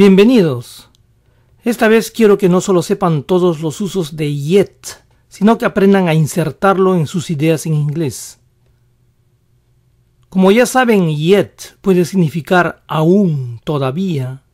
Bienvenidos. Esta vez quiero que no solo sepan todos los usos de yet, sino que aprendan a insertarlo en sus ideas en inglés. Como ya saben, yet puede significar aún, todavía.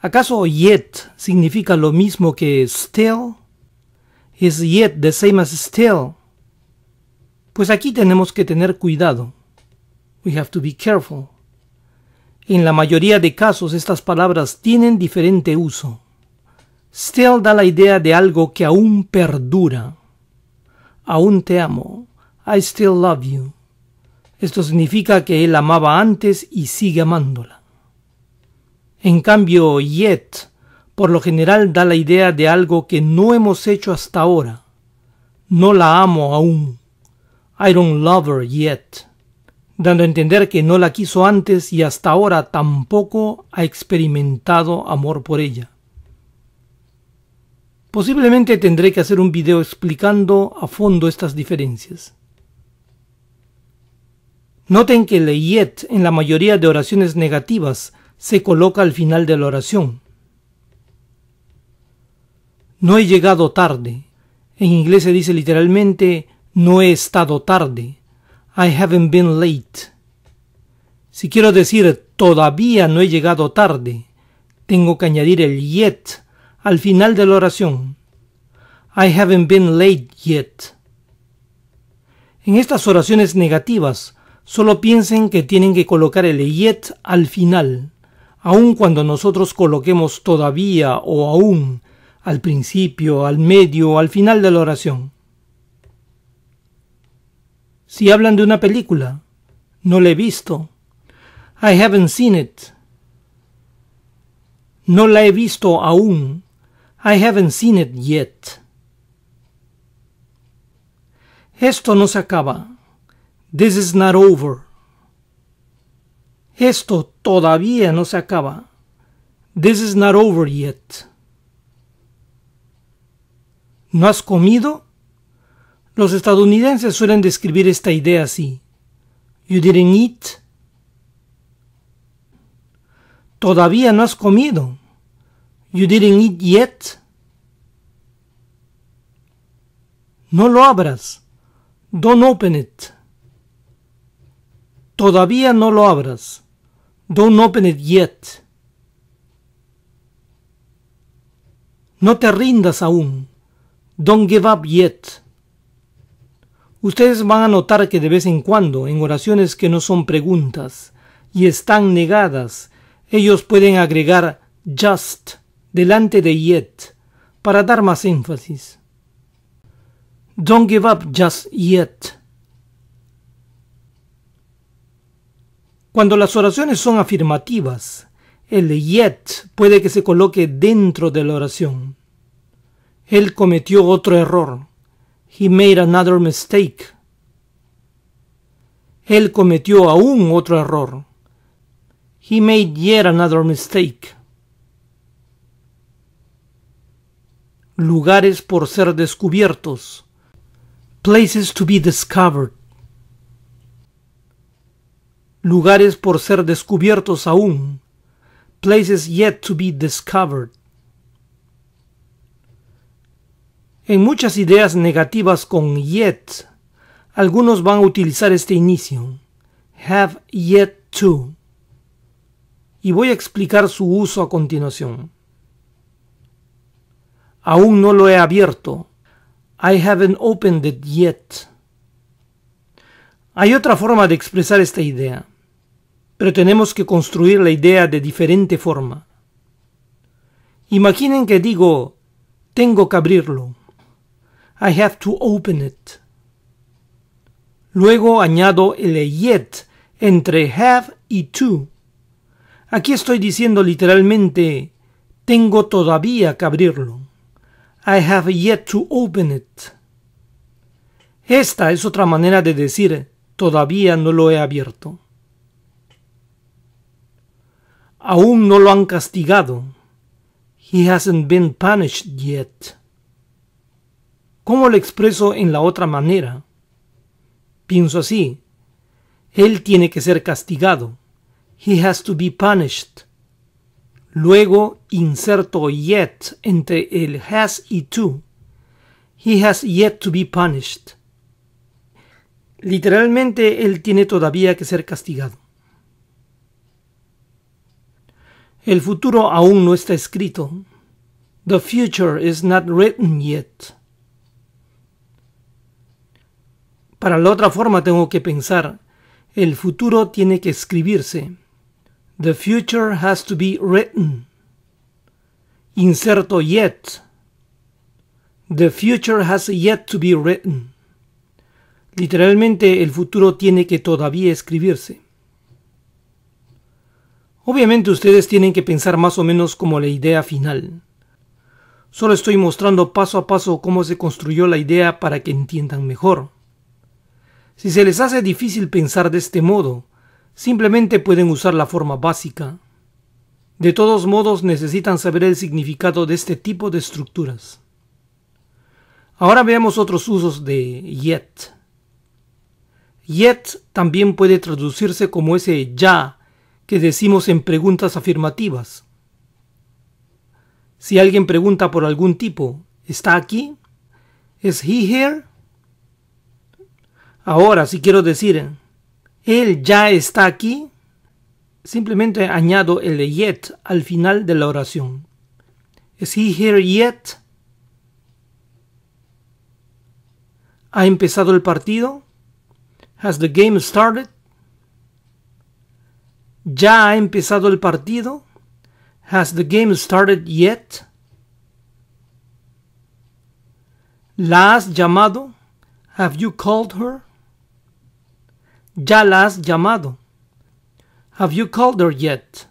¿Acaso yet significa lo mismo que still? ¿Es yet the same as still? Pues aquí tenemos que tener cuidado. We have to be careful. En la mayoría de casos estas palabras tienen diferente uso. Still da la idea de algo que aún perdura. Aún te amo. I still love you. Esto significa que él amaba antes y sigue amándola. En cambio, yet por lo general da la idea de algo que no hemos hecho hasta ahora. No la amo aún. I don't love her yet dando a entender que no la quiso antes y hasta ahora tampoco ha experimentado amor por ella. Posiblemente tendré que hacer un video explicando a fondo estas diferencias. Noten que el en la mayoría de oraciones negativas se coloca al final de la oración. No he llegado tarde. En inglés se dice literalmente no he estado tarde. I haven't been late. Si quiero decir todavía no he llegado tarde, tengo que añadir el yet al final de la oración. I haven't been late yet. En estas oraciones negativas, solo piensen que tienen que colocar el yet al final, aun cuando nosotros coloquemos todavía o aún, al principio, al medio, o al final de la oración. Si hablan de una película, no la he visto. I haven't seen it. No la he visto aún. I haven't seen it yet. Esto no se acaba. This is not over. Esto todavía no se acaba. This is not over yet. ¿No has comido? Los estadounidenses suelen describir esta idea así. You didn't eat. Todavía no has comido. You didn't eat yet. No lo abras. Don't open it. Todavía no lo abras. Don't open it yet. No te rindas aún. Don't give up yet. Ustedes van a notar que de vez en cuando, en oraciones que no son preguntas y están negadas, ellos pueden agregar just delante de yet para dar más énfasis. Don't give up just yet. Cuando las oraciones son afirmativas, el yet puede que se coloque dentro de la oración. Él cometió otro error. he made another mistake. Él cometió aún otro error. He made yet another mistake. Lugares por ser descubiertos. Places to be discovered. Lugares por ser descubiertos aún. Places yet to be discovered. En muchas ideas negativas con yet, algunos van a utilizar este inicio, have yet to, y voy a explicar su uso a continuación. Aún no lo he abierto. I haven't opened it yet. Hay otra forma de expresar esta idea, pero tenemos que construir la idea de diferente forma. Imaginen que digo, tengo que abrirlo. I have to open it. Luego añado el yet entre have y to. Aquí estoy diciendo literalmente tengo todavía que abrirlo. I have yet to open it. Esta es otra manera de decir todavía no lo he abierto. Aún no lo han castigado. He hasn't been punished yet. ¿Cómo lo expreso en la otra manera? Pienso así. Él tiene que ser castigado. He has to be punished. Luego inserto yet entre el has y to. He has yet to be punished. Literalmente, él tiene todavía que ser castigado. El futuro aún no está escrito. The future is not written yet. Para la otra forma tengo que pensar. El futuro tiene que escribirse. The future has to be written. Inserto yet. The future has yet to be written. Literalmente el futuro tiene que todavía escribirse. Obviamente ustedes tienen que pensar más o menos como la idea final. Solo estoy mostrando paso a paso cómo se construyó la idea para que entiendan mejor. Si se les hace difícil pensar de este modo, simplemente pueden usar la forma básica. De todos modos necesitan saber el significado de este tipo de estructuras. Ahora veamos otros usos de yet. Yet también puede traducirse como ese ya que decimos en preguntas afirmativas. Si alguien pregunta por algún tipo, ¿está aquí? ¿Es he here? Ahora, si quiero decir, Él ya está aquí, simplemente añado el yet al final de la oración. Is he here yet? ¿Ha empezado el partido? ¿Has the game started? ¿Ya ha empezado el partido? ¿Has the game started yet? ¿La has llamado? ¿Have you called her? ¿Ya la has llamado? Have you called her yet?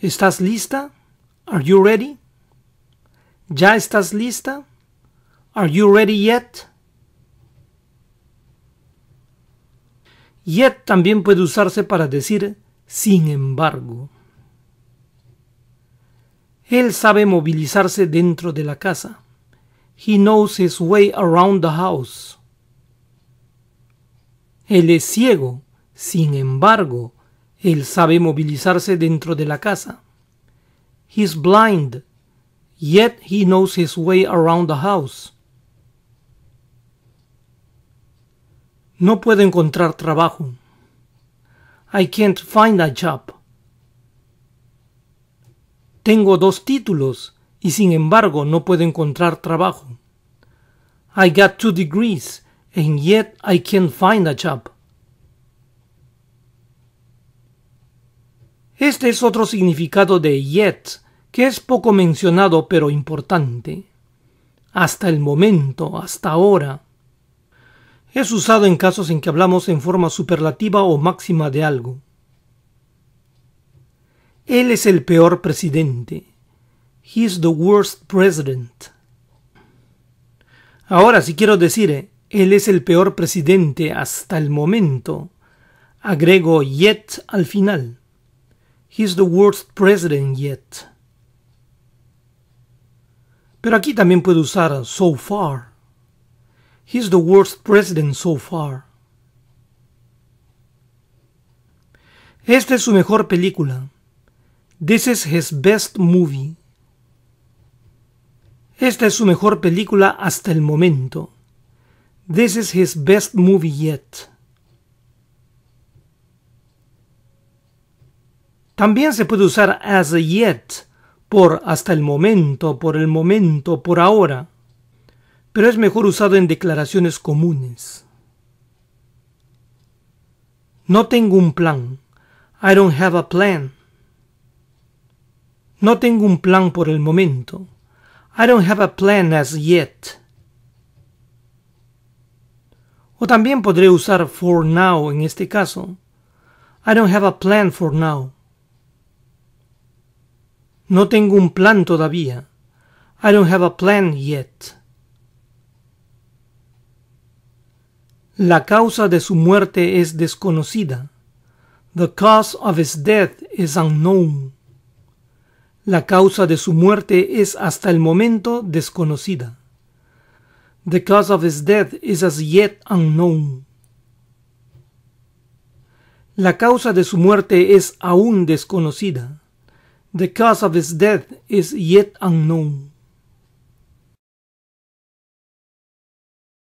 ¿Estás lista? Are you ready? ¿Ya estás lista? Are you ready yet? Yet también puede usarse para decir sin embargo. Él sabe movilizarse dentro de la casa. He knows his way around the house. Él es ciego, sin embargo, él sabe movilizarse dentro de la casa. He's blind, yet he knows his way around the house. No puedo encontrar trabajo. I can't find a job. Tengo dos títulos y sin embargo no puedo encontrar trabajo. I got two degrees and yet I can't find a chap. Este es otro significado de yet, que es poco mencionado pero importante. Hasta el momento, hasta ahora. Es usado en casos en que hablamos en forma superlativa o máxima de algo. Él es el peor presidente. He's the worst president. Ahora, si quiero decir eh, él es el peor presidente hasta el momento. Agrego yet al final. He's the worst president yet. Pero aquí también puedo usar so far. He's the worst president so far. Esta es su mejor película. This is his best movie. Esta es su mejor película hasta el momento. This is his best movie yet. También se puede usar as yet por hasta el momento, por el momento, por ahora, pero es mejor usado en declaraciones comunes. No tengo un plan. I don't have a plan. No tengo un plan por el momento. I don't have a plan as yet. O también podré usar for now en este caso. I don't have a plan for now. No tengo un plan todavía. I don't have a plan yet. La causa de su muerte es desconocida. The cause of his death is unknown. La causa de su muerte es hasta el momento desconocida. The cause of his death is as yet unknown. La causa de su muerte es aún desconocida. The cause of his death is yet unknown.